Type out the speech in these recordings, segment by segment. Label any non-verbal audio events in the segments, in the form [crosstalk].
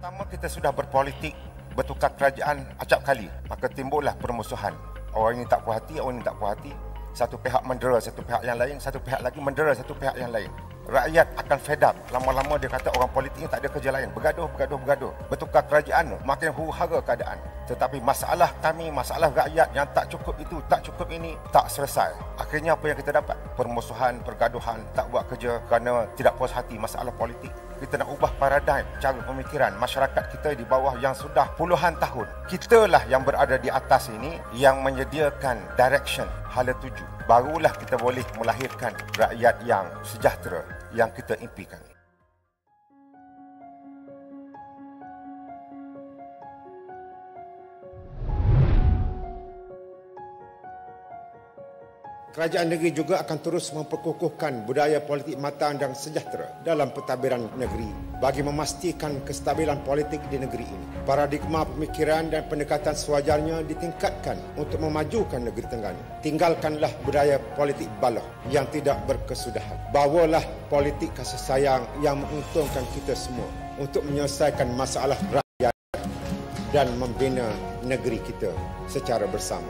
Pertama kita sudah berpolitik bertukar kerajaan acap kali maka timbullah permusuhan orang ini tak puas hati orang ini tak puas hati satu pihak mendera satu pihak yang lain satu pihak lagi mendera satu pihak yang lain rakyat akan fed up lama-lama dia kata orang politik ini tak ada kerja lain bergaduh bergaduh bergaduh bertukar kerajaan makin huru-hara keadaan tetapi masalah kami masalah rakyat yang tak cukup itu tak cukup ini tak selesai akhirnya apa yang kita dapat permusuhan pergaduhan tak buat kerja kerana tidak puas hati masalah politik kita nak ubah paradigm cara pemikiran masyarakat kita di bawah yang sudah puluhan tahun. Kitalah yang berada di atas ini yang menyediakan direction hala tuju. Barulah kita boleh melahirkan rakyat yang sejahtera yang kita impikan. kerajaan negeri juga akan terus memperkukuhkan budaya politik matang dan sejahtera dalam pentadbiran negeri bagi memastikan kestabilan politik di negeri ini. Paradigma pemikiran dan pendekatan sewajarnya ditingkatkan untuk memajukan negeri Tengganu. Tinggalkanlah budaya politik baloh yang tidak berkesudahan. Bawalah politik kasih sayang yang menguntungkan kita semua untuk menyelesaikan masalah rakyat dan membina negeri kita secara bersama.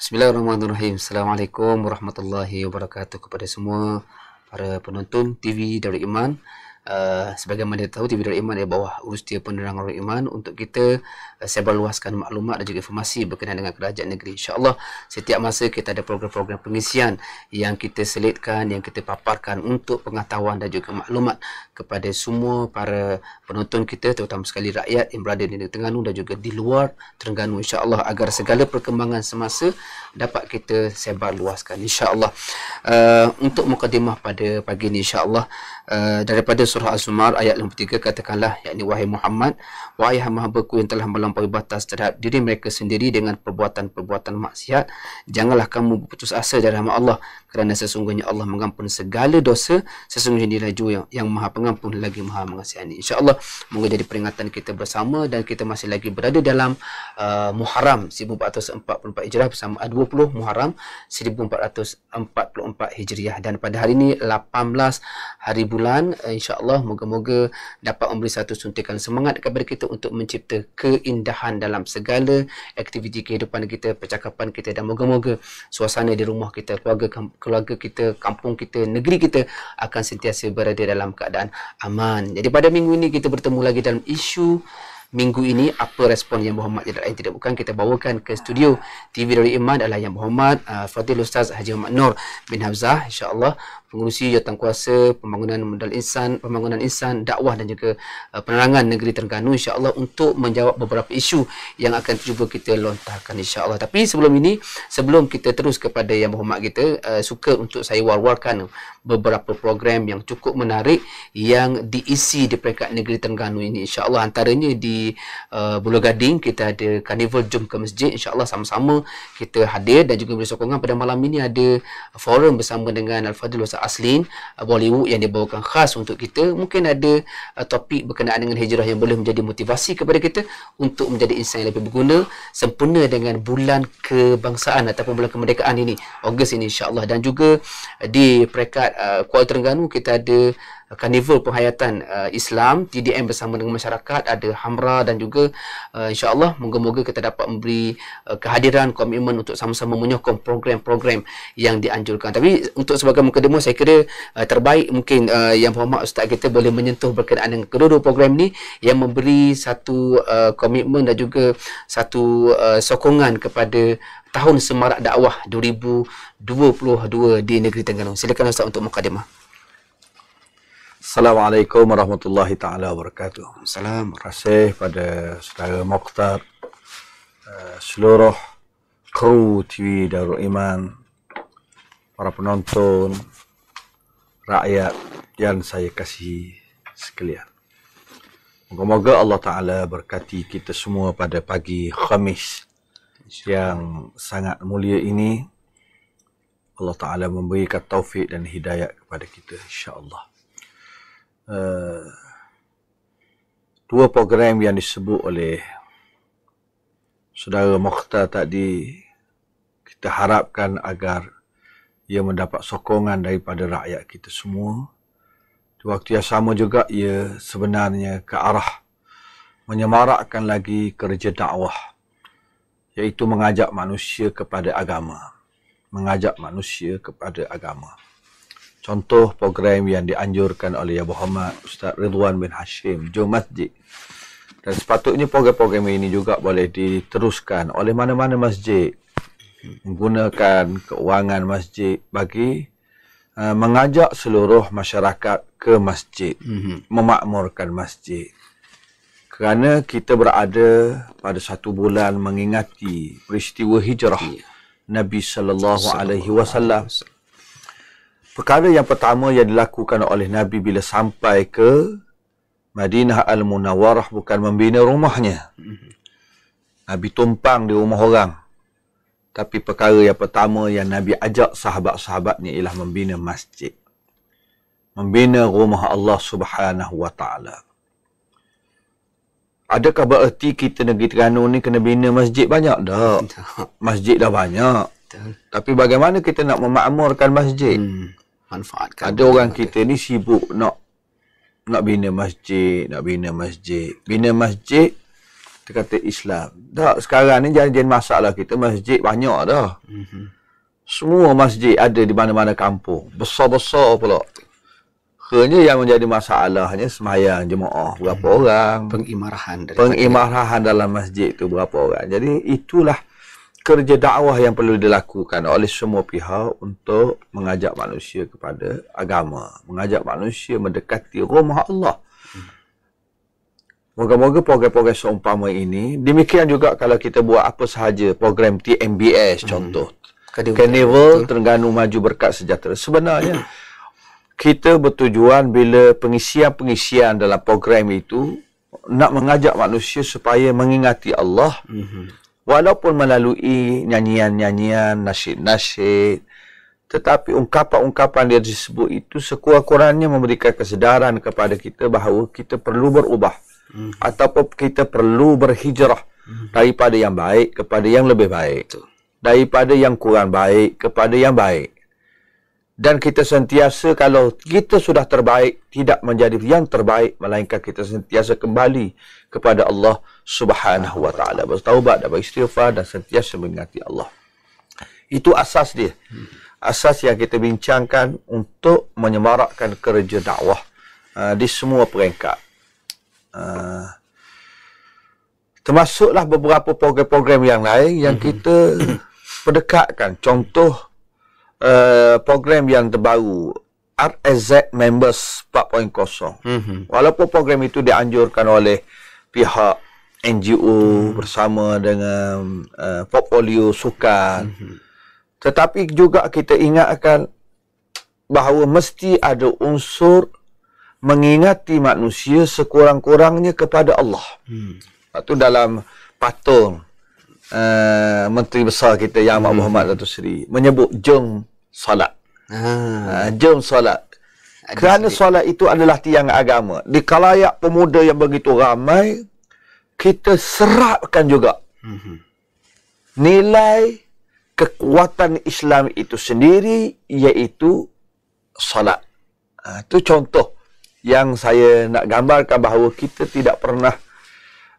Bismillahirrahmanirrahim. Assalamualaikum warahmatullahi wabarakatuh kepada semua para penonton TV Darul Iman. Eh, sebagai mana kita tahu TV Darul Iman di bawah Universiti Penerangan Darul Iman untuk kita uh, eh, sebar luaskan maklumat dan juga informasi berkenaan dengan kerajaan negeri. InsyaAllah setiap masa kita ada program-program pengisian yang kita selitkan, yang kita paparkan untuk pengetahuan dan juga maklumat kepada semua para penonton kita terutama sekali rakyat yang berada di negeri Terengganu dan juga di luar Terengganu insyaAllah agar segala perkembangan semasa dapat kita sebar luaskan insyaAllah uh, untuk mukadimah pada pagi ini insyaAllah Eh, daripada surah Az-Zumar ayat 53 katakanlah yakni wahai Muhammad wahai hamba-hambaku yang telah melampaui batas terhadap diri mereka sendiri dengan perbuatan-perbuatan maksiat janganlah kamu berputus asa dari rahmat Allah kerana sesungguhnya Allah mengampun segala dosa sesungguhnya dia laju yang, yang maha pengampun lagi maha mengasihani insyaAllah moga jadi peringatan kita bersama dan kita masih lagi berada dalam uh, Muharram 1444 Hijrah bersama 20 Muharram 1444 Hijriah dan pada hari ini 18 hari bulan bulan eh, insyaallah moga-moga dapat memberi satu suntikan semangat kepada kita untuk mencipta keindahan dalam segala aktiviti kehidupan kita percakapan kita dan moga-moga suasana di rumah kita keluarga keluarga kita kampung kita negeri kita akan sentiasa berada dalam keadaan aman jadi pada minggu ini kita bertemu lagi dalam isu Minggu ini apa respon yang Muhammad Jadal Ain tidak bukan kita bawakan ke studio TV dari Iman adalah yang Muhammad uh, eh, Fatih Ustaz Haji Muhammad Nur bin Hafzah insyaallah pengurusi jawatan kuasa pembangunan modal insan pembangunan insan dakwah dan juga uh, penerangan negeri Terengganu insyaallah untuk menjawab beberapa isu yang akan cuba kita lontarkan insyaallah tapi sebelum ini sebelum kita terus kepada yang berhormat kita uh, suka untuk saya war-warkan beberapa program yang cukup menarik yang diisi di peringkat negeri Terengganu ini insyaallah antaranya di uh, Buluh Gading kita ada karnival jom ke masjid insyaallah sama-sama kita hadir dan juga beri sokongan pada malam ini ada forum bersama dengan Al-Fadhil aslin uh, Bollywood yang dibawakan khas untuk kita mungkin ada uh, topik berkenaan dengan hijrah yang boleh menjadi motivasi kepada kita untuk menjadi insan yang lebih berguna sempurna dengan bulan kebangsaan ataupun bulan kemerdekaan ini Ogos ini insyaAllah dan juga uh, di perekat uh, Kuala Terengganu kita ada karnival penghayatan uh, Islam TDM bersama dengan masyarakat ada Hamra dan juga uh, insyaAllah moga-moga kita dapat memberi uh, kehadiran komitmen untuk sama-sama menyokong program-program yang dianjurkan tapi untuk sebagai mukadimu saya kira uh, terbaik mungkin uh, yang berhormat Ustaz kita boleh menyentuh berkenaan dengan kedua-dua program ni yang memberi satu uh, komitmen dan juga satu uh, sokongan kepada Tahun Semarak Dakwah 2022 di Negeri Tengganu. Silakan Ustaz untuk mukadimah. Assalamualaikum warahmatullahi taala wabarakatuh. Salam kasih pada saudara Mokhtar eh, seluruh kru TV Darul Iman para penonton rakyat yang saya kasihi sekalian. Semoga Allah taala berkati kita semua pada pagi Khamis yang sangat mulia ini. Allah taala memberikan taufik dan hidayah kepada kita insya-Allah. Eh, dua program yang disebut oleh saudara Mokhtar tadi kita harapkan agar ia mendapat sokongan daripada rakyat kita semua di waktu yang sama juga ia sebenarnya ke arah menyemarakkan lagi kerja dakwah iaitu mengajak manusia kepada agama mengajak manusia kepada agama contoh program yang dianjurkan oleh Ya Muhammad Ustaz Ridwan bin Hashim Jom Masjid dan sepatutnya program-program ini juga boleh diteruskan oleh mana-mana masjid menggunakan keuangan masjid bagi uh, mengajak seluruh masyarakat ke masjid mm-hmm. memakmurkan masjid kerana kita berada pada satu bulan mengingati peristiwa hijrah Nabi sallallahu alaihi wasallam Perkara yang pertama yang dilakukan oleh Nabi bila sampai ke Madinah Al-Munawarah bukan membina rumahnya. Nabi tumpang di rumah orang. Tapi perkara yang pertama yang Nabi ajak sahabat-sahabatnya ialah membina masjid. Membina rumah Allah Subhanahu Wa Taala. Adakah bererti kita negeri Terengganu ni kena bina masjid banyak? dah, Masjid dah banyak. Tapi bagaimana kita nak memakmurkan masjid? Hmm manfaatkan. Ada orang kita ni sibuk nak nak bina masjid, nak bina masjid. Bina masjid kita kata Islam. Tak sekarang ni jangan masalah kita masjid banyak dah. Mm-hmm. Semua masjid ada di mana-mana kampung. Besar-besar pula. Hanya yang menjadi masalahnya semayang jemaah berapa hmm. orang. Pengimarahan. Pengimarahan dalam masjid tu berapa orang. Jadi itulah kerja dakwah yang perlu dilakukan oleh semua pihak untuk mengajak manusia kepada agama, mengajak manusia mendekati rumah Allah. Moga-moga program-program seumpama ini, demikian juga kalau kita buat apa sahaja program TMBS hmm. contoh, hmm. Carnival Terengganu Maju Berkat Sejahtera. Sebenarnya kita bertujuan bila pengisian-pengisian dalam program itu nak mengajak manusia supaya mengingati Allah. Mhm walaupun melalui nyanyian-nyanyian, nasyid-nasyid, tetapi ungkapan-ungkapan yang disebut itu sekurang-kurangnya memberikan kesedaran kepada kita bahawa kita perlu berubah hmm. ataupun kita perlu berhijrah hmm. daripada yang baik kepada yang lebih baik. Daripada yang kurang baik kepada yang baik dan kita sentiasa kalau kita sudah terbaik tidak menjadi yang terbaik melainkan kita sentiasa kembali kepada Allah Subhanahu wa taala bertaubat dan beristighfar dan sentiasa mengingati Allah. Itu asas dia. Asas yang kita bincangkan untuk menyemarakkan kerja dakwah uh, di semua peringkat. Uh, termasuklah beberapa program-program yang lain yang mhm. kita [coughs] perdekatkan. Contoh uh, program yang terbaru RSZ Members 4.0. Mm-hmm. Walaupun program itu dianjurkan oleh pihak NGO mm-hmm. bersama dengan uh, portfolio sukan. Mm-hmm. Tetapi juga kita ingatkan bahawa mesti ada unsur mengingati manusia sekurang-kurangnya kepada Allah. Hmm. Itu dalam patung uh, menteri besar kita Yang Amat hmm. Muhammad Datuk Seri menyebut jom salat, Ha. Uh, jom eh, salat Kerana solat itu adalah tiang agama. Di kalayak pemuda yang begitu ramai kita serapkan juga. Mhm. Nilai kekuatan Islam itu sendiri iaitu solat. Itu ah, contoh yang saya nak gambarkan bahawa kita tidak pernah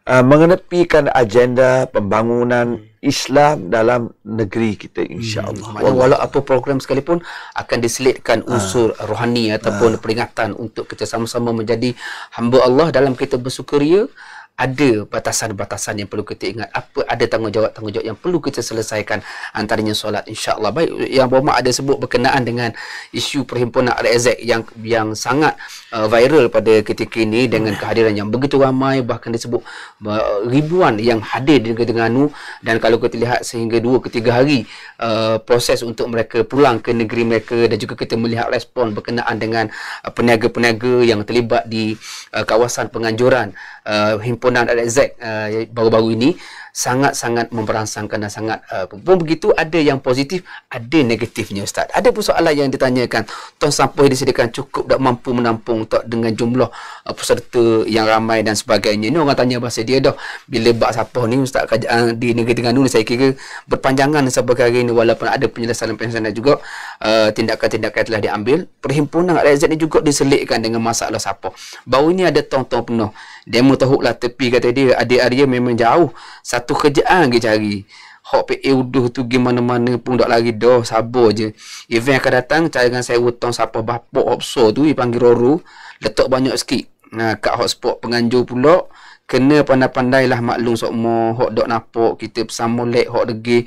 Ah, mengenepikan agenda pembangunan hmm. Islam dalam negeri kita hmm. insya-Allah. Walau apa program sekalipun akan diselitkan ah. unsur ha. rohani ataupun ha. peringatan untuk kita sama-sama menjadi hamba Allah dalam kita bersukaria ada batasan-batasan yang perlu kita ingat apa ada tanggungjawab-tanggungjawab yang perlu kita selesaikan antaranya solat insyaallah baik yang bapa ada sebut berkenaan dengan isu perhimpunan RZ yang yang sangat uh, viral pada ketika ini dengan kehadiran yang begitu ramai bahkan disebut uh, ribuan yang hadir di negeri Terengganu dan kalau kita lihat sehingga dua ke 3 hari uh, proses untuk mereka pulang ke negeri mereka dan juga kita melihat respon berkenaan dengan uh, peniaga-peniaga yang terlibat di uh, kawasan penganjuran uh, himpunan ada uh, baru-baru ini sangat-sangat memperansangkan dan sangat uh, pun begitu ada yang positif ada negatifnya Ustaz ada pun soalan yang ditanyakan tong sampah yang disediakan cukup tak mampu menampung tak dengan jumlah uh, peserta yang ramai dan sebagainya ni orang tanya bahasa dia dah bila bak sampah ni Ustaz kaj- uh, di negeri tengah ni saya kira berpanjangan sebab hari ini walaupun ada penyelesaian penyelesaian juga uh, tindakan-tindakan telah diambil perhimpunan RZ ni juga diselitkan dengan masalah sampah baru ni ada tong-tong penuh Demo tahu lah tepi kata dia ada area memang jauh. Satu kerjaan dia cari. Hak PA uduh tu pergi mana-mana pun tak lari dah. Sabar je. Event akan datang cari dengan saya hutang siapa bapak opso tu. Dia panggil Roro. Letak banyak sikit. Nah, kat hotspot penganjur pula. Kena pandai-pandailah maklum sok mo Hak dok napok Kita bersama lek Hak Hak degi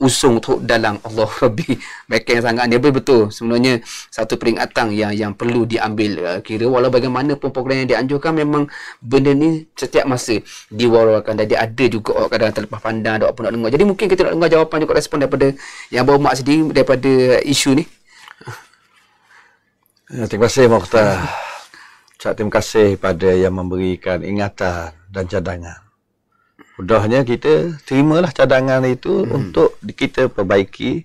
usung tu dalang Allah [laughs] Rabbi mereka yang sangat ni betul, betul sebenarnya satu peringatan yang yang perlu diambil uh, kira walau bagaimanapun program yang dianjurkan memang benda ni setiap masa diwarakan dan dia ada juga orang kadang terlepas pandang ada pun nak dengar jadi mungkin kita nak dengar jawapan juga respon daripada yang bawa mak sendiri daripada isu ni [laughs] ya, terima kasih Mokhtar terima kasih pada yang memberikan ingatan dan cadangan Mudahnya kita terimalah cadangan itu hmm. untuk kita perbaiki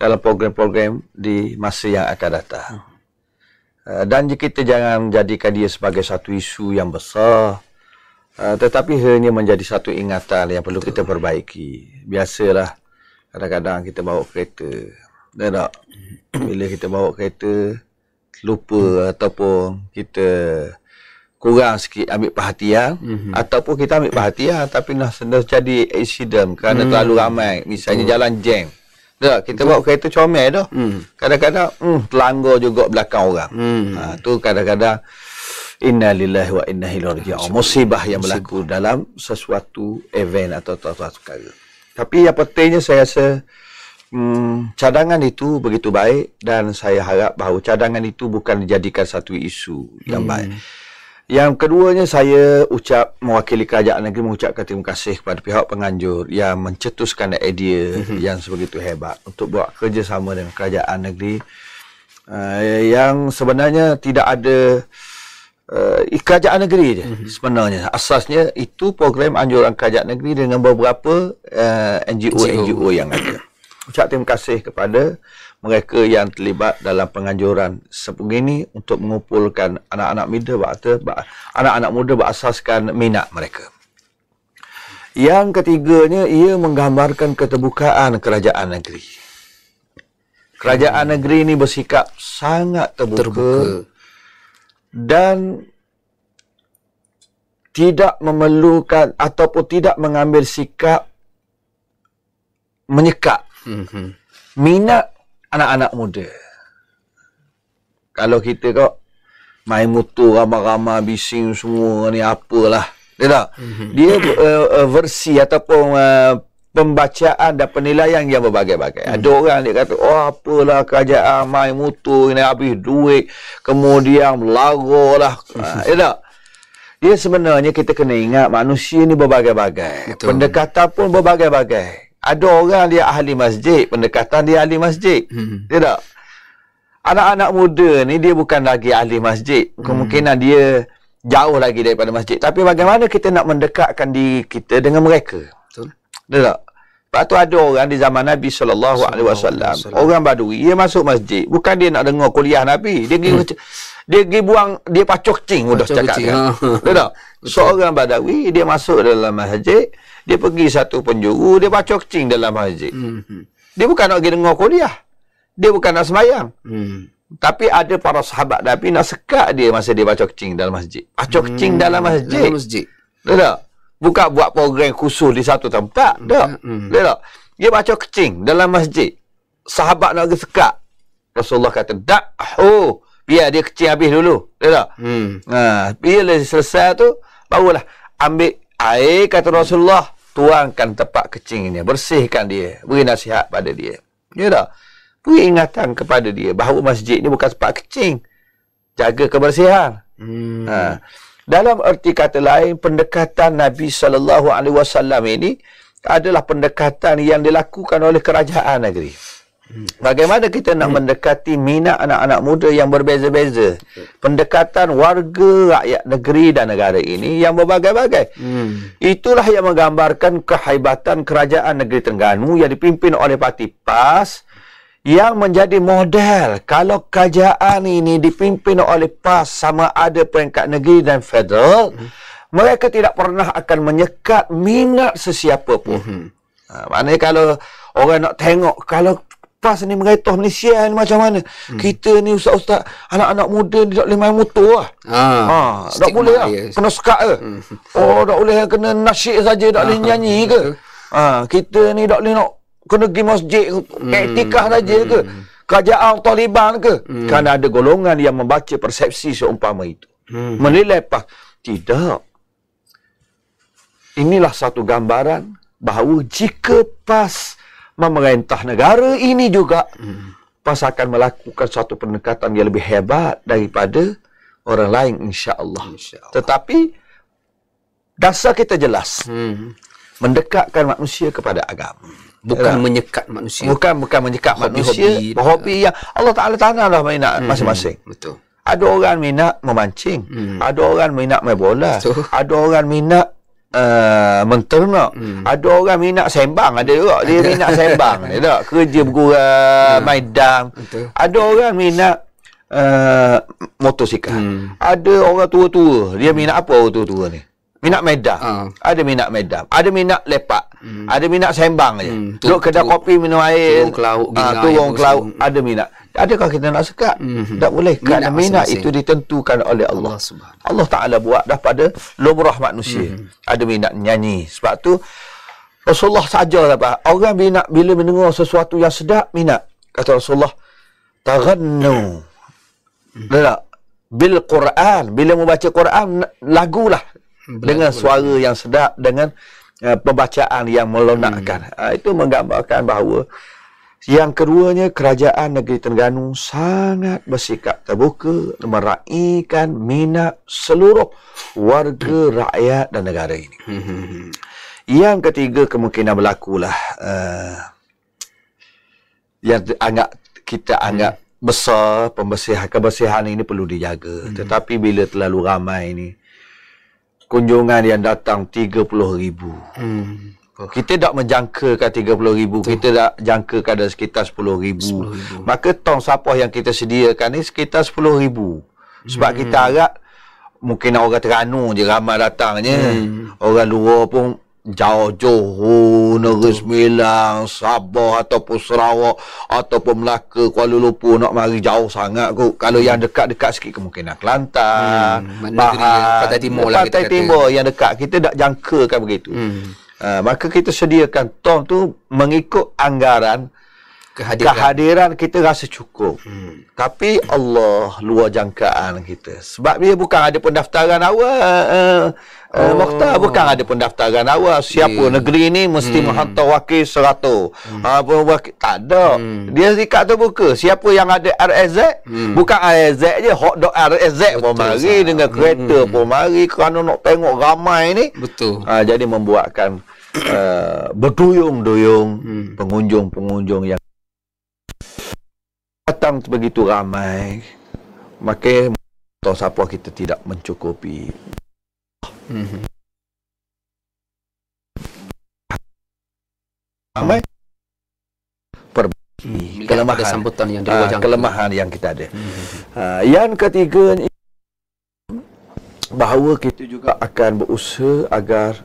dalam program-program di masa yang akan datang. Hmm. Eh, dan kita jangan jadikan dia sebagai satu isu yang besar. Eh, tetapi hanya menjadi satu ingatan yang perlu Betul. kita perbaiki. Biasalah kadang-kadang kita bawa kereta. Tidak? Hmm. Bila kita bawa kereta, lupa hmm. ataupun kita kurang sikit ambil perhatian mm-hmm. ataupun kita ambil perhatian tapi nak sendiri jadi accident kerana mm-hmm. terlalu ramai misalnya mm-hmm. jalan jam dah kita mm-hmm. bawa kereta comel dah mm kadang-kadang mm, terlanggar juga belakang orang mm ha, tu kadang-kadang inna lillahi wa inna ilaihi raji'un musibah, musibah yang berlaku dalam sesuatu event atau sesuatu perkara tapi yang pentingnya saya rasa Hmm, cadangan itu begitu baik dan saya harap bahawa cadangan itu bukan dijadikan satu isu yang hmm. baik. Yang keduanya saya ucap mewakili kerajaan negeri mengucapkan terima kasih kepada pihak penganjur yang mencetuskan idea mhm. yang sebegitu hebat untuk buat kerjasama dengan kerajaan negeri uh, yang sebenarnya tidak ada uh, kerajaan negeri je mhm. sebenarnya asasnya itu program anjuran kerajaan negeri dengan beberapa uh, eh, NGO-NGO yang ada. Ucap terima kasih kepada mereka yang terlibat dalam penganjuran ini untuk mengumpulkan anak-anak muda berata anak-anak muda berasaskan minat mereka. Yang ketiganya ia menggambarkan keterbukaan kerajaan negeri. Kerajaan hmm. negeri ini bersikap sangat terbuka, terbuka. dan tidak memerlukan ataupun tidak mengambil sikap menyekat. Hmm. hmm. Minat anak-anak muda. Kalau kita kok main motor ramai-ramai bising semua ni apalah. Dia tak? Mhm. Dia uh, versi ataupun uh, pembacaan dan penilaian yang berbagai-bagai. Mhm. Ada orang dia kata, oh apalah kerajaan main motor ini habis duit. Kemudian melarulah. Mhm. Dia tak? Dia sebenarnya kita kena ingat manusia ni berbagai-bagai. Pendekatan pun berbagai-bagai ada orang dia ahli masjid pendekatan dia ahli masjid hmm. tidak anak-anak muda ni dia bukan lagi ahli masjid kemungkinan hmm. dia jauh lagi daripada masjid tapi bagaimana kita nak mendekatkan diri kita dengan mereka betul tidak Lepas tu ada orang di zaman Nabi saw. alaihi wasallam. Orang Badui dia masuk masjid, bukan dia nak dengar kuliah Nabi. Dia pergi [laughs] dia pergi buang dia pacok cing mudah cakap ha. tidak Betul Seorang Badawi dia masuk dalam masjid, dia pergi satu penjuru, dia baca kencing dalam masjid. Hmm. Dia bukan nak pergi dengar kuliah. Dia bukan nak sembahyang. Hmm. Tapi ada para sahabat Nabi nak sekat dia masa dia baca kencing dalam masjid. Baca mhm. kencing hmm. dalam masjid. Dalam masjid. Dia tak? Bukan buat program khusus di satu tempat. Hmm. Tak? Hmm. Mhm. Dia tak? Dia baca kencing dalam masjid. Sahabat nak pergi sekat. Rasulullah kata, Dak, oh, biar dia kecil habis dulu. Dia tak? Hmm. Ha, biar dia selesai tu, Barulah ambil air kata Rasulullah tuangkan tempat kecing ini bersihkan dia beri nasihat pada dia ya dah beri ingatan kepada dia bahawa masjid ni bukan tempat kecing, jaga kebersihan hmm. ha. dalam erti kata lain pendekatan Nabi sallallahu alaihi wasallam ini adalah pendekatan yang dilakukan oleh kerajaan negeri Bagaimana kita nak mendekati minat anak-anak muda yang berbeza-beza? Pendekatan warga rakyat negeri dan negara ini yang berbagai-bagai. Hmm. Itulah yang menggambarkan kehebatan kerajaan negeri Terengganu yang dipimpin oleh Parti PAS yang menjadi model kalau kerajaan ini dipimpin oleh PAS sama ada peringkat negeri dan federal, hmm. mereka tidak pernah akan menyekat minat sesiapa pun. Hmm. Ha, maknanya kalau orang nak tengok kalau PAS ni mengaitoh Malaysia ni macam mana hmm. Kita ni ustaz-ustaz Anak-anak muda ni tak boleh main motor lah ha, ha, Tak boleh lah dia. Kena suka ke hmm. Oh tak boleh lah kena nasyik saja Tak ah, boleh nyanyi ke ha, Kita ni tak boleh nak Kena pergi masjid hmm. Etikah saja hmm. ke Kerajaan Taliban ke hmm. Kerana ada golongan yang membaca persepsi seumpama itu hmm. Menilai PAS Tidak Inilah satu gambaran Bahawa jika PAS hmm memerintah negara ini juga hmm. pasti akan melakukan satu pendekatan yang lebih hebat daripada orang lain insya-Allah. Insya Tetapi dasar kita jelas. Hmm. Mendekatkan manusia kepada agama. Bukan ya. menyekat manusia. Bukan bukan menyekat hobi, manusia. Hobi, hobi yang Allah Taala lah minat hmm. masing-masing. Betul. Ada orang minat memancing, hmm. ada orang minat main bola, Betul. ada orang minat Uh, eh, menternak hmm. Ada orang minat sembang Ada juga Dia ada. minat sembang [laughs] Dia tak Kerja bergurau hmm. Maidang Ada orang minat uh, Motosikal hmm. Ada orang tua-tua Dia minat apa orang tua-tua ni Minat medam uh. Ah. Ada minat medam Ada minat lepak hmm. Ada minat sembang je hmm. Duduk kedai kopi minum air Turun ke laut uh, Turun ke laut Ada minat Adakah kita nak sekat? Mm-hmm. Tak boleh. Kerana minat, minat itu ditentukan oleh Allah. Allah, Allah Ta'ala buat dah pada lumrah manusia. Mm-hmm. Ada minat nyanyi. Sebab tu Rasulullah sahaja dapat. Lah, Orang minat bila mendengar sesuatu yang sedap, minat. Kata Rasulullah, Taghannu. Mm-hmm. Tak? Bil Quran. Bila membaca Quran, lagulah. Belak lah. dengan suara belak. yang sedap, dengan uh, pembacaan yang melonakkan. Mm-hmm. Uh, itu menggambarkan bahawa yang keduanya, kerajaan negeri Terengganu sangat bersikap terbuka meraihkan minat seluruh warga [clears throat] rakyat dan negara ini. [clears throat] Yang ketiga, kemungkinan berlakulah uh, yang anggap, kita anggap hmm. besar pembersihan kebersihan ini perlu dijaga. Hmm. Tetapi bila terlalu ramai ini kunjungan yang datang 30,000. Hmm. Kita tak menjangkakan 30 ribu Betul. Kita tak jangkakan ada sekitar 10 ribu. 10 ribu Maka tong sapah yang kita sediakan ni sekitar 10 ribu Sebab hmm. kita harap Mungkin orang teranu je ramai datangnya hmm. Orang luar pun Jauh Johor, Negeri sembilang Sembilan, Sabah ataupun Sarawak Ataupun Melaka, Kuala Lumpur nak mari jauh sangat kot Kalau yang dekat-dekat sikit kemungkinan Kelantan, hmm. Bahan, Pantai Timur lah kita Pantai Timur yang dekat, kita tak jangkakan begitu hmm. Ah, maka kita sediakan tong tu mengikut anggaran kehadiran, kehadiran kita rasa cukup. Hmm. Tapi Allah luar jangkaan kita. Sebab dia bukan ada pendaftaran awal. Uh, oh. bukan ada pendaftaran awal. Siapa yeah. negeri ini mesti hmm. menghantar wakil seratus. Hmm. Uh, wakil, tak ada. Hmm. Dia zikat tu buka. Siapa yang ada RSZ? Hmm. Bukan RSZ je. Hot dog RSZ Betul pun mari. Sah. Dengan kereta hmm. pun mari. Kerana nak tengok ramai ni. Betul. Uh, jadi membuatkan uh, berduyung-duyung hmm. pengunjung-pengunjung yang datang begitu ramai maka tahu siapa kita tidak mencukupi hmm. ramai perbaiki hmm. kelemahan yang uh, kelemahan yang kita ada hmm. uh, yang ketiga bahawa kita juga akan berusaha agar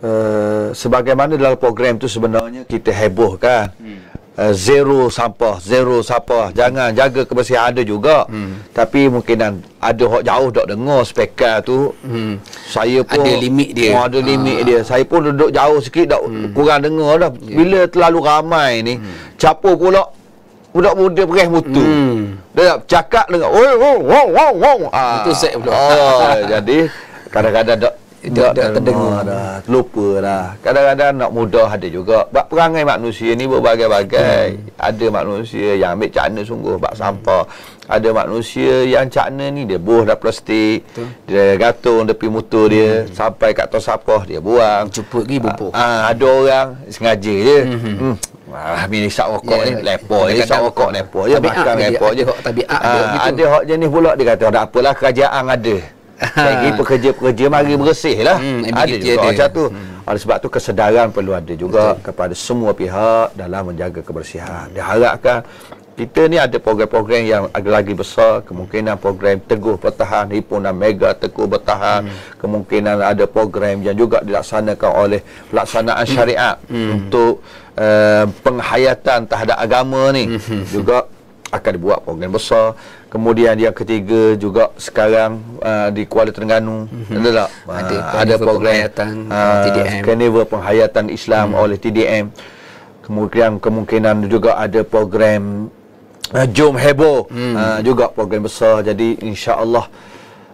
uh, sebagaimana dalam program tu sebenarnya kita hebohkan hmm. uh, zero sampah zero sampah jangan jaga kebersihan ada juga hmm. tapi mungkin ada hok jauh dok dengar spekal tu hmm. saya pun ada limit dia oh, ada ah. limit dia saya pun duduk jauh sikit dok hmm. kurang dengar dah yeah. bila terlalu ramai ni hmm. capur pula budak muda perih mutu hmm. dia nak cakap dengan oh wow wow wow ah itu set pula oh, jadi kadang-kadang dok tak terdengar dah. Lupa dah. Kadang-kadang nak mudah ada juga. Sebab perangai manusia ni berbagai-bagai. Hmm. Ada manusia yang ambil cakna sungguh bak sampah. Hmm. Ada manusia yang cakna ni dia buah dah plastik. Betul. Dia gantung tepi motor dia hmm. sampai kat tong sampah dia buang. Cepat pergi bubuh. Ah, ah, ada orang sengaja je. Hmm. hmm. Ah, bila isap rokok ya, ni, ya. lepo je. Isap rokok, lepo je. Makan lepo je. Tapi ada hak jenis pula dia kata, tak apalah kerajaan ada bagi ah. pekerja-pekerja mari bersih lah hmm, ada juga dia. macam tu hmm. oleh sebab tu kesedaran perlu ada juga Betul. kepada semua pihak dalam menjaga kebersihan hmm. diharapkan kita ni ada program-program yang agak lagi besar kemungkinan program teguh bertahan himpunan mega teguh bertahan hmm. kemungkinan ada program yang juga dilaksanakan oleh pelaksanaan hmm. syariat hmm. untuk uh, penghayatan terhadap agama ni hmm. juga akan dibuat program besar Kemudian yang ketiga juga sekarang uh, di Kuala Terengganu mm-hmm. ada uh, ada program penghayatan uh, uh TDM Carnival Penghayatan Islam mm-hmm. oleh TDM. Kemudian kemungkinan juga ada program uh, Jom Hebo mm-hmm. uh, juga program besar jadi insya-Allah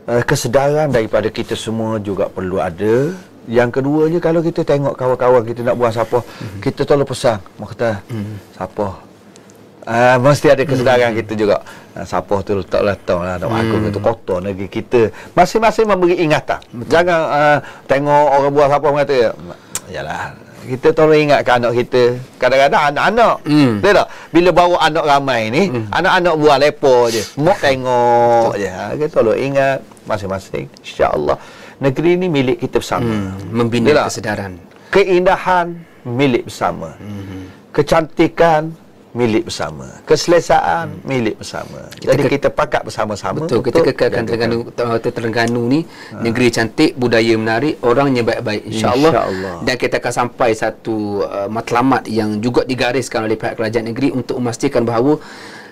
uh, kesedaran daripada kita semua juga perlu ada. Yang keduanya kalau kita tengok kawan-kawan kita nak buat siapa mm-hmm. kita tolong pesan maka kata mm-hmm. siapa Uh, mesti ada kesedaran hmm. kita juga. Uh, siapa tu tak letak lah. Tak aku hmm. tu kotor lagi kita. Masing-masing memberi ingatan. Betul. Jangan uh, tengok orang buat apa buah siapa kata. Yalah. Kita tolong ingatkan anak kita. Kadang-kadang anak-anak. Hmm. Betul tak? Bila bawa anak ramai ni. Hmm. Anak-anak buat lepo je. Mok tengok je. Ha, kita tolong ingat. Masing-masing. InsyaAllah. Negeri ni milik kita bersama. Hmm. Membina Betul kesedaran. Tak? Keindahan milik bersama. Hmm. Kecantikan milik bersama. Keselesaan hmm. milik bersama. Kita Jadi ke- kita pakat bersama-sama. Betul, kita kekalkan Terengganu, Terengganu ni ha. negeri cantik, budaya menarik, orangnya baik-baik insya-Allah. Dan kita akan sampai satu uh, matlamat yang juga digariskan oleh pihak kerajaan negeri untuk memastikan bahawa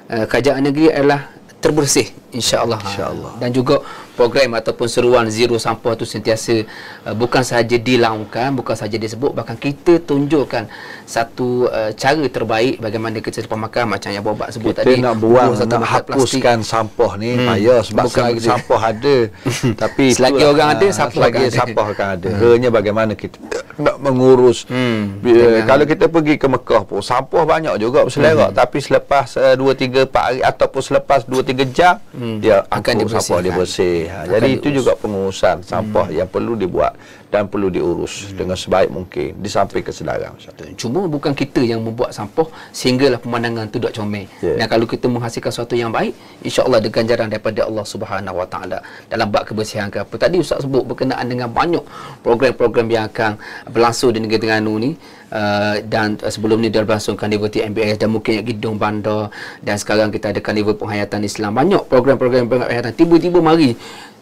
uh, kerajaan negeri adalah terbersih insya-Allah. Insya-Allah. Dan juga program ataupun seruan zero sampah tu sentiasa uh, bukan sahaja dilaungkan, bukan sahaja disebut, bahkan kita tunjukkan satu uh, cara terbaik bagaimana kita cepat makan macam yang Bobak sebut kita tadi. Kita nak buang, buang nak hapuskan sampah ni, hmm. payah sebab bukan selagi sampah ada. [laughs] tapi selagi itulah, orang ada, sampah selagi sampah akan ada. Hmm. Hanya bagaimana kita nak mengurus. Hmm. Bila, kalau kita pergi ke Mekah pun, sampah banyak juga berselerak. Hmm. Tapi selepas uh, 2-3-4 hari ataupun selepas 2-3 jam, hmm. dia ya, akan dia Sampah, dia bersih. Ha, jadi itu juga pengurusan sampah hmm. yang perlu dibuat dan perlu diurus hmm. dengan sebaik mungkin disampai samping kesedaran cuma bukan kita yang membuat sampah sehinggalah pemandangan itu tak comel yeah. dan kalau kita menghasilkan sesuatu yang baik insyaAllah ada ganjaran daripada Allah Subhanahu Wa Taala dalam bak kebersihan ke apa tadi Ustaz sebut berkenaan dengan banyak program-program yang akan berlangsung di negeri Terengganu ni Uh, dan uh, sebelum ni dia berlangsung karnival MBS dan mungkin gedung bandar dan sekarang kita ada karnival penghayatan Islam banyak program-program penghayatan tiba-tiba mari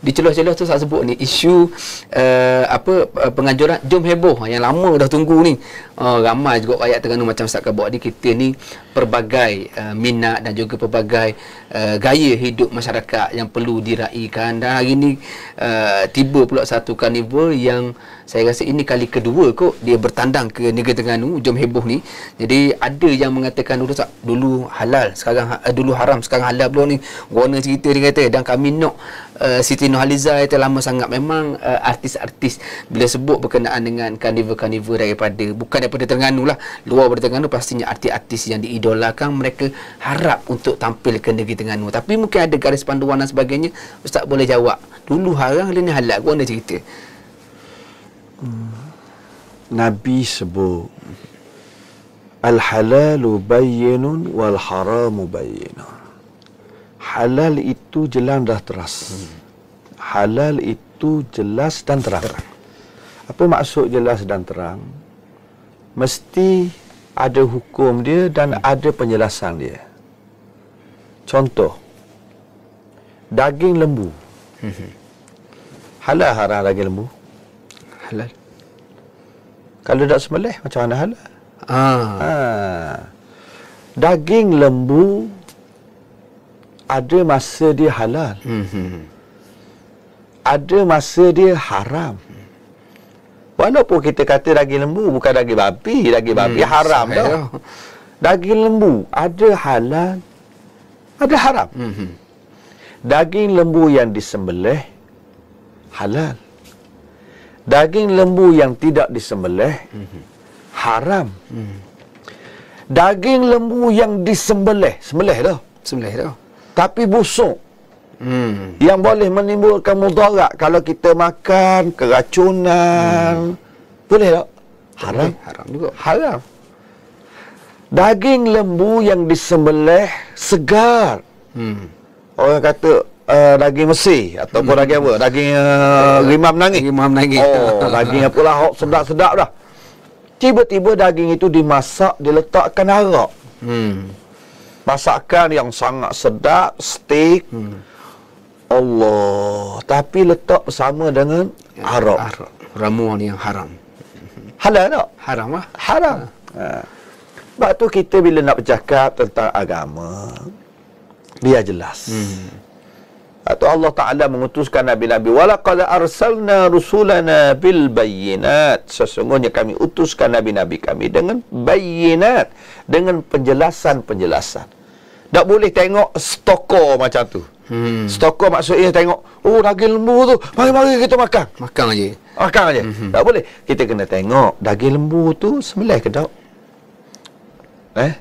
diceloh celah tu saya sebut ni isu uh, apa uh, penganjuran jom heboh ha, yang lama dah tunggu ni uh, ramai juga rakyat Terengganu macam Ustaz Kabak ni kita ni pelbagai uh, minat dan juga pelbagai uh, gaya hidup masyarakat yang perlu diraikan dan hari ni uh, tiba pula satu karnival yang saya rasa ini kali kedua kok dia bertandang ke Negeri Terengganu hujung heboh ni jadi ada yang mengatakan dulu oh, tak dulu halal sekarang uh, dulu haram sekarang halal belum ni warna cerita dia kata dan kami nak uh, eh, Siti Nurhaliza itu lama sangat memang uh, artis-artis bila sebut berkenaan dengan karnival-karnival daripada bukan daripada Terengganu lah luar daripada Terengganu pastinya artis-artis yang diidolakan mereka harap untuk tampil ke Negeri Terengganu tapi mungkin ada garis panduan dan sebagainya Ustaz boleh jawab dulu haram hari ni halal warna cerita Nabi sebut Al halal bayyinun wal haram bayyinun. Halal itu jelas dah teras. Halal itu jelas dan terang. terang. Apa maksud jelas dan terang? Mesti ada hukum dia dan ada penjelasan dia. Contoh daging lembu. Hmm, hmm. Halal haram daging lembu? halal. Kalau tak sembelih macam mana halal? Ah. Ha. Daging lembu ada masa dia halal. Hmm. Ada masa dia haram. Walaupun kita kata daging lembu bukan daging babi, daging babi hmm. haram tau. Daging lembu ada halal, ada haram. Hmm. Daging lembu yang disembelih halal daging lembu yang tidak disembelih mm-hmm. haram. Mm. Daging lembu yang disembelih, sembelih dah, sembelih dah. Tapi busuk. Mm. Yang boleh menimbulkan mudarat kalau kita makan keracunan. Mm. Boleh tak? Haram, boleh. haram juga. Haram. Daging lembu yang disembelih segar. Mm. Orang kata uh, daging mesi ataupun hmm. daging apa? Daging uh, eh, eh, rimam menangis. Rimam menangis. Oh, daging apa lah hok sedap-sedap dah. Tiba-tiba daging itu dimasak, diletakkan arak. Hmm. Masakan yang sangat sedap, steak. Hmm. Allah, tapi letak bersama dengan ya, arak. Ramuan yang haram. Halal tak? Haram lah. Haram. Ha. ha. Sebab tu kita bila nak bercakap tentang agama, dia jelas. Hmm atau Allah Taala mengutuskan nabi-nabi wala arsalna rusulana bil bayyinat sesungguhnya kami utuskan nabi-nabi kami dengan bayyinat dengan penjelasan-penjelasan tak boleh tengok stoko macam tu hmm. stoko maksudnya tengok oh daging lembu tu mari-mari kita makan makan aje makan aje mm-hmm. tak boleh kita kena tengok daging lembu tu sembelih ke tak eh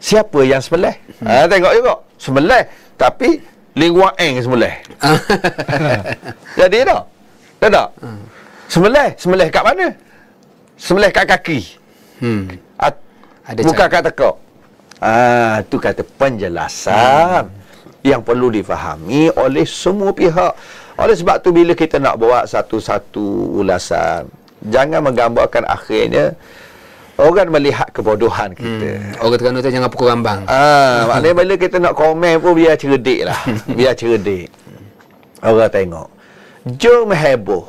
siapa yang sembelih hmm. ha, tengok juga sembelih tapi lingua eng semula, [laughs] Jadi tak? Tak tak? semula, hmm. Semelih, semelih kat mana? Semelih kat kaki. Hmm. At, ah, Ada muka kat tekak. Ah, tu kata penjelasan hmm. yang perlu difahami oleh semua pihak. Oleh sebab tu bila kita nak buat satu-satu ulasan, jangan menggambarkan akhirnya orang melihat kebodohan kita. Hmm. Orang Terengganu tu jangan pukul rambang. Ah, [laughs] maknanya bila kita nak komen pun biar cerdik lah. [laughs] biar cerdik. Orang tengok. Jom heboh.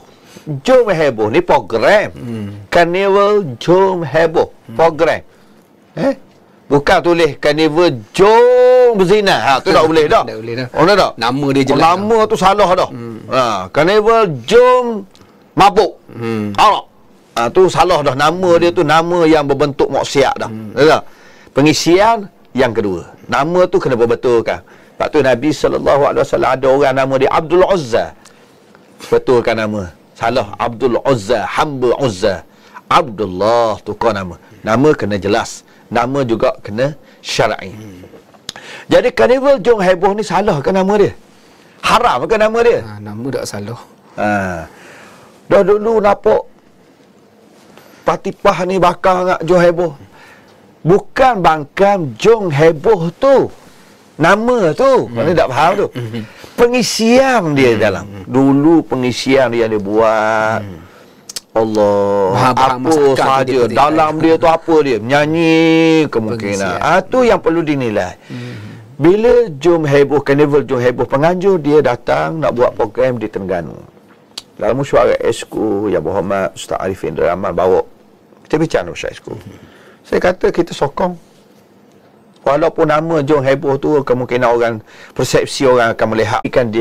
Jom heboh. Ni program. Hmm. Carnival Jom heboh. Hmm. Program. Eh? Bukan tulis Carnival Jom Berzina. Ha, tu tak [laughs] boleh dah. Tak Oh, tak? Dah. Nama dia jelas. Oh, nama tu salah dah. Hmm. Ha, Carnival Jom Mabuk. Hmm. Ha uh, tu salah dah nama hmm. dia tu nama yang berbentuk maksiat dah. Hmm. Ya. Pengisian yang kedua. Nama tu kena berbetulkan. Sebab tu Nabi saw ada orang nama dia Abdul Uzza. Betulkan nama. Salah Abdul Uzza, Hamba Uzza. Abdullah tukar nama. Nama kena jelas. Nama juga kena syar'i. Hmm. Jadi Carnival Jong Heboh ni salah ke nama dia? Haram ke nama dia? Ha, nama tak salah. Ha. Dah dulu nampak Patipah ni bakal nak jong heboh. Bukan bangkam jong heboh tu. Nama tu. Hmm. Mana tak faham tu. Hmm. Pengisian dia hmm. dalam. Hmm. Dulu pengisian dia dia buat. Hmm. Allah Bahan apa saja dalam dia tu apa dia nyanyi kemungkinan ah ha, tu yang perlu dinilai hmm. bila jom heboh carnival jom heboh penganjur dia datang nak buat program di Terengganu dalam mesyuarat esku yang berhormat Ustaz Arifin Rahman bawa kita bincang dengan Ustaz School. Saya kata kita sokong. Walaupun nama Jong Heboh tu kemungkinan orang persepsi orang akan melihatkan dia